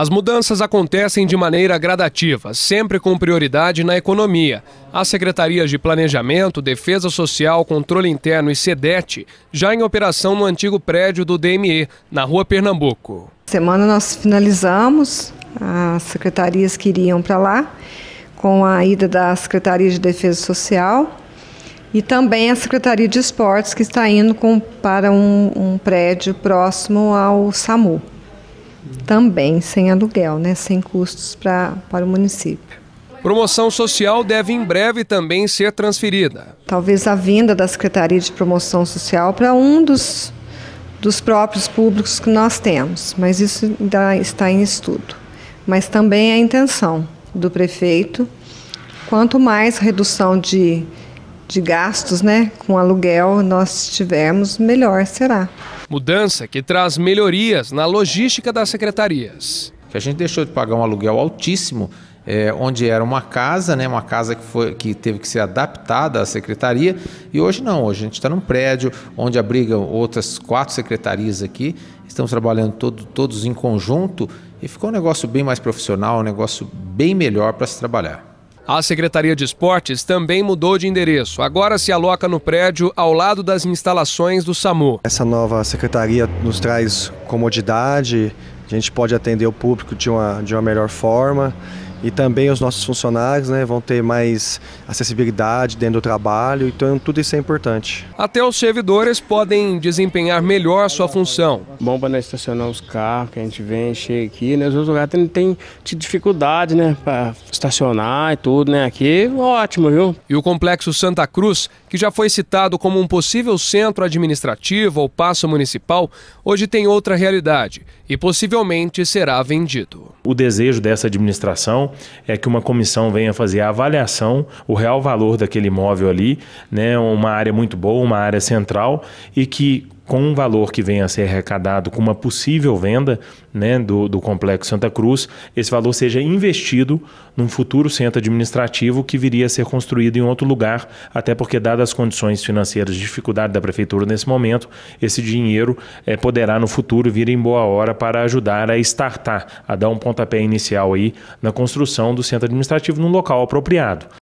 As mudanças acontecem de maneira gradativa, sempre com prioridade na economia. As secretarias de Planejamento, Defesa Social, Controle Interno e SEDET já em operação no antigo prédio do DME, na rua Pernambuco. Semana nós finalizamos as secretarias que iriam para lá, com a ida da Secretaria de Defesa Social e também a Secretaria de Esportes, que está indo com, para um, um prédio próximo ao SAMU também sem aluguel, né, sem custos pra, para o município. Promoção social deve em breve também ser transferida. Talvez a vinda da Secretaria de Promoção Social para um dos, dos próprios públicos que nós temos, mas isso ainda está em estudo. Mas também é a intenção do prefeito, quanto mais redução de, de gastos né, com aluguel nós tivermos, melhor será mudança que traz melhorias na logística das secretarias. Que a gente deixou de pagar um aluguel altíssimo, é, onde era uma casa, né, uma casa que, foi, que teve que ser adaptada à secretaria, e hoje não, hoje a gente está num prédio onde abrigam outras quatro secretarias aqui, estamos trabalhando todo, todos em conjunto, e ficou um negócio bem mais profissional, um negócio bem melhor para se trabalhar. A Secretaria de Esportes também mudou de endereço. Agora se aloca no prédio ao lado das instalações do SAMU. Essa nova secretaria nos traz comodidade, a gente pode atender o público de uma, de uma melhor forma e também os nossos funcionários né, vão ter mais acessibilidade dentro do trabalho, então tudo isso é importante. Até os servidores podem desempenhar melhor sua função. Bom para estacionar os carros que a gente vem cheio aqui, né? Os outros lugares tem, tem dificuldade né, para estacionar e tudo, né? Aqui ótimo, viu? E o Complexo Santa Cruz, que já foi citado como um possível centro administrativo ou passo municipal, hoje tem outra realidade e possivelmente será vendido. O desejo dessa administração é que uma comissão venha fazer a avaliação, o real valor daquele imóvel ali, né, uma área muito boa, uma área central e que com um valor que venha a ser arrecadado com uma possível venda né, do, do Complexo Santa Cruz, esse valor seja investido num futuro centro administrativo que viria a ser construído em outro lugar, até porque, dadas as condições financeiras de dificuldade da Prefeitura nesse momento, esse dinheiro é, poderá no futuro vir em boa hora para ajudar a startar, a dar um pontapé inicial aí na construção do centro administrativo num local apropriado.